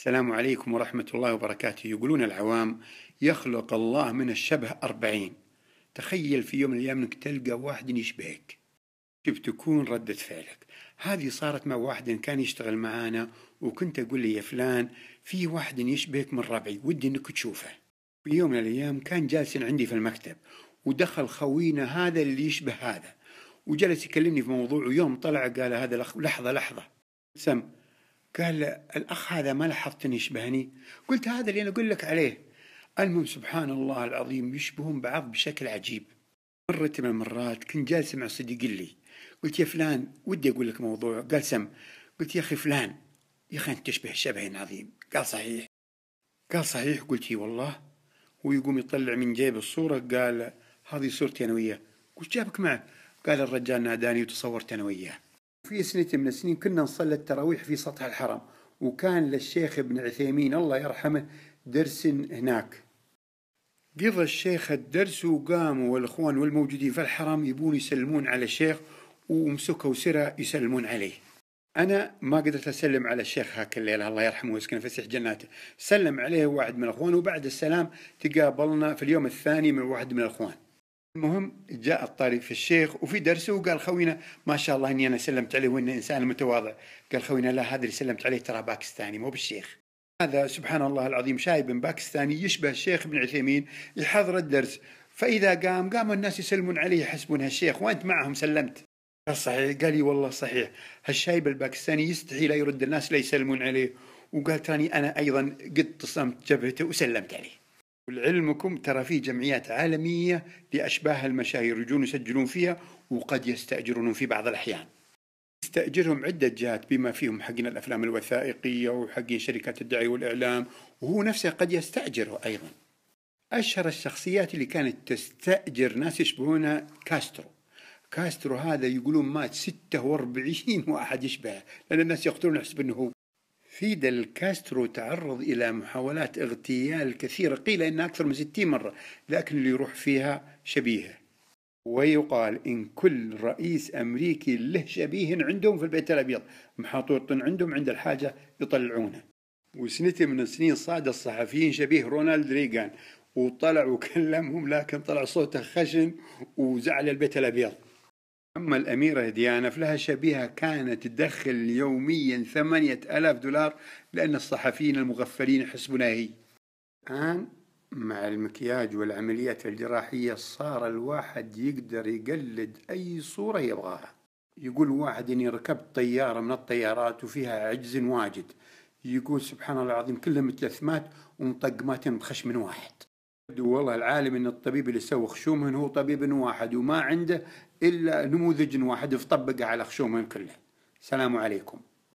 السلام عليكم ورحمة الله وبركاته يقولون العوام يخلق الله من الشبه أربعين تخيل في يوم من الأيام أنك تلقى واحد يشبهك كيف تكون ردة فعلك هذه صارت مع واحد كان يشتغل معانا وكنت أقول لي يا فلان في واحد يشبهك من ربعي ودي أنك تشوفه في يوم من الأيام كان جالس عندي في المكتب ودخل خوينا هذا اللي يشبه هذا وجلس يكلمني في موضوع ويوم طلع قال هذا الأخ لحظة لحظة سم قال الأخ هذا ما لاحظت أني يشبهني قلت هذا اللي أنا أقول لك عليه المهم سبحان الله العظيم يشبهون بعض بشكل عجيب مرة من المرات كنت جالس مع صديقي لي قلت يا فلان ودي أقول لك موضوع قال سم قلت يا أخي فلان يا أخي أنت تشبه شبه عظيم قال صحيح قال صحيح قلت والله ويقوم يطلع من جيب الصورة قال هذه صورتي أنا وياه قلت جابك معه قال الرجال ناداني وتصورت أنا وياه في سنة من السنين كنا نصلي التراويح في سطح الحرم وكان للشيخ ابن عثيمين الله يرحمه درس هناك قضى الشيخ الدرس وقاموا والإخوان والموجودين في الحرم يبون يسلمون على الشيخ ومسكوا سرة يسلمون عليه أنا ما قدرت أسلم على الشيخ هاك الليلة الله يرحمه ويسكنه فسيح جناته سلم عليه واحد من الأخوان وبعد السلام تقابلنا في اليوم الثاني من واحد من الأخوان المهم جاء الطريق في الشيخ وفي درسه وقال خوينا ما شاء الله اني انا سلمت عليه وانه انسان متواضع قال خوينا لا هذا اللي سلمت عليه ترى باكستاني مو بالشيخ هذا سبحان الله العظيم شايب باكستاني يشبه الشيخ ابن عثيمين يحضر الدرس فاذا قام قاموا الناس يسلمون عليه يحسبون الشيخ وانت معهم سلمت قال صحيح قال لي والله صحيح هالشايب الباكستاني يستحي لا يرد الناس لا يسلمون عليه وقال تراني انا ايضا قد صمت جبهته وسلمت عليه ولعلمكم ترى في جمعيات عالمية لأشباه المشاهير يجون يسجلون فيها وقد يستأجرون في بعض الأحيان يستأجرهم عدة جهات بما فيهم حقنا الأفلام الوثائقية وحقين شركات الدعاية والإعلام وهو نفسه قد يستأجره أيضا أشهر الشخصيات اللي كانت تستأجر ناس يشبهونها كاسترو كاسترو هذا يقولون مات 46 واحد يشبهه لأن الناس يقتلون يحسب أنه هو فيدل كاسترو تعرض إلى محاولات اغتيال كثيرة قيل أنها أكثر من 60 مرة لكن اللي يروح فيها شبيهة ويقال إن كل رئيس أمريكي له شبيه عندهم في البيت الأبيض محاطوط عندهم عند الحاجة يطلعونه وسنة من السنين صاد الصحفيين شبيه رونالد ريغان وطلع وكلمهم لكن طلع صوته خشن وزعل البيت الأبيض أما الأميرة ديانا فلها شبيهة كانت تدخل يوميا ثمانية ألاف دولار لأن الصحفيين المغفلين حسبنا هي الآن مع المكياج والعمليات الجراحية صار الواحد يقدر يقلد أي صورة يبغاها يقول واحد إني ركبت طيارة من الطيارات وفيها عجز واجد يقول سبحان الله العظيم كلها متلثمات ومطقمات بخشم واحد يبدو والله العالم ان الطبيب اللي سوى خشومهن هو طبيب واحد وما عنده الا نموذج واحد يطبقه على خشومهن كلها. السلام عليكم.